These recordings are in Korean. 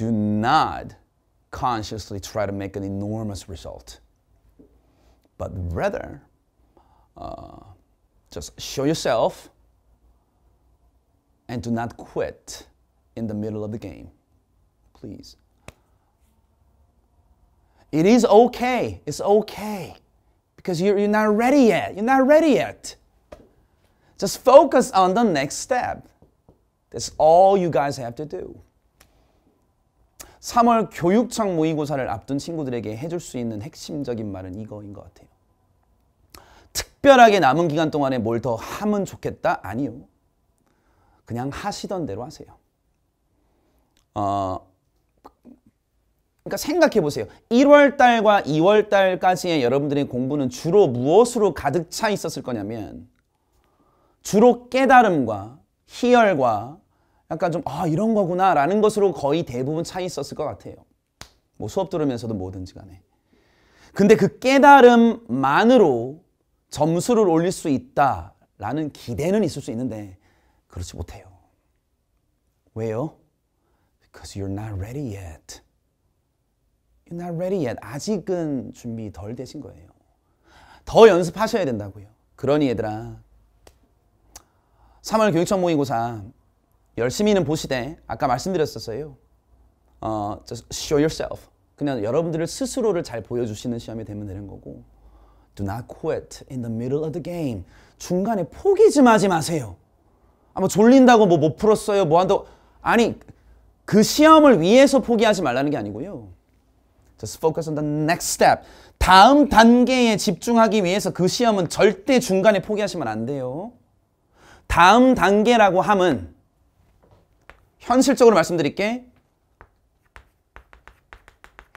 do not consciously try to make an enormous result, but rather uh, just show yourself and do not quit in the middle of the game, please. It is okay. It's okay because you're, you're not ready yet. You're not ready yet. Just focus on the next step. That's all you guys have to do. 3월 교육청 모의고사를 앞둔 친구들에게 해줄 수 있는 핵심적인 말은 이거인 것 같아요. 특별하게 남은 기간 동안에 뭘 더 하면 좋겠다? 아니요. 그냥 하시던 대로 하세요. 어, 그러니까 생각해 보세요. 1월 달과 2월 달까지의 여러분들의 공부는 주로 무엇으로 가득 차 있었을 거냐면 주로 깨달음과 희열과 약간 좀 아 이런 거구나 라는 것으로 거의 대부분 차이 있었을 것 같아요. 뭐 수업 들으면서도 뭐든지 간에. 근데 그 깨달음만으로 점수를 올릴 수 있다라는 기대는 있을 수 있는데 그렇지 못해요. 왜요? Because you're not ready yet. You're not ready yet. 아직은 준비 덜 되신 거예요. 더 연습하셔야 된다고요. 그러니 얘들아 3월 교육청 모의고사 열심히는 보시되 아까 말씀드렸었어요. 어, just show yourself. 그냥 여러분들을 스스로를 잘 보여주시는 시험이 되면 되는 거고 Do not quit in the middle of the game. 중간에 포기 좀 하지 마세요. 아마 졸린다고 뭐못 뭐 풀었어요. 뭐 한다고 아니 그 시험을 위해서 포기하지 말라는 게 아니고요. Just focus on the next step. 다음 단계에 집중하기 위해서 그 시험은 절대 중간에 포기하시면 안 돼요. 다음 단계라고 함은 현실적으로 말씀드릴게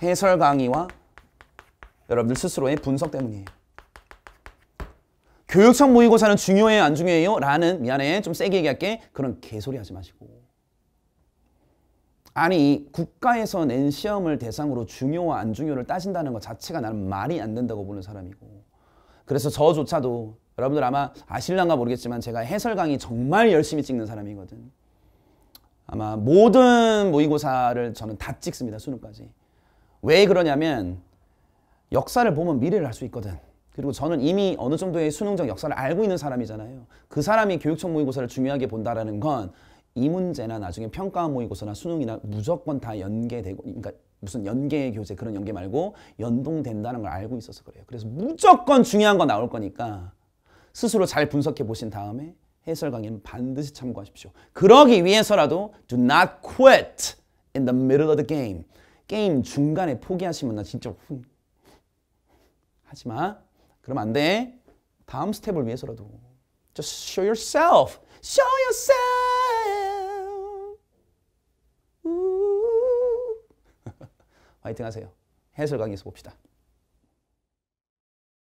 해설 강의와 여러분들 스스로의 분석 때문이에요. 교육청 모의고사는 중요해요 안 중요해요? 라는 미안해 좀 세게 얘기할게 그런 개소리 하지 마시고 아니 국가에서 낸 시험을 대상으로 중요와 안 중요를 따진다는 것 자체가 나는 말이 안 된다고 보는 사람이고 그래서 저조차도 여러분들 아마 아실랑가 모르겠지만 제가 해설 강의 정말 열심히 찍는 사람이거든 아마 모든 모의고사를 저는 다 찍습니다. 수능까지. 왜 그러냐면 역사를 보면 미래를 알 수 있거든. 그리고 저는 이미 어느 정도의 수능적 역사를 알고 있는 사람이잖아요. 그 사람이 교육청 모의고사를 중요하게 본다라는 건 이 문제나 나중에 평가 모의고사나 수능이나 무조건 다 연계되고 그러니까 무슨 연계 교재 그런 연계 말고 연동된다는 걸 알고 있어서 그래요. 그래서 무조건 중요한 거 나올 거니까 스스로 잘 분석해 보신 다음에 해설 강의는 반드시 참고하십시오. 그러기 위해서라도 do not quit in the middle of the game. 게임 중간에 포기하시면 나 진짜 후. 하지 마. 그럼 안 돼. 다음 스텝을 위해서라도 just show yourself. show yourself. 화이팅 하세요. 해설 강의에서 봅시다.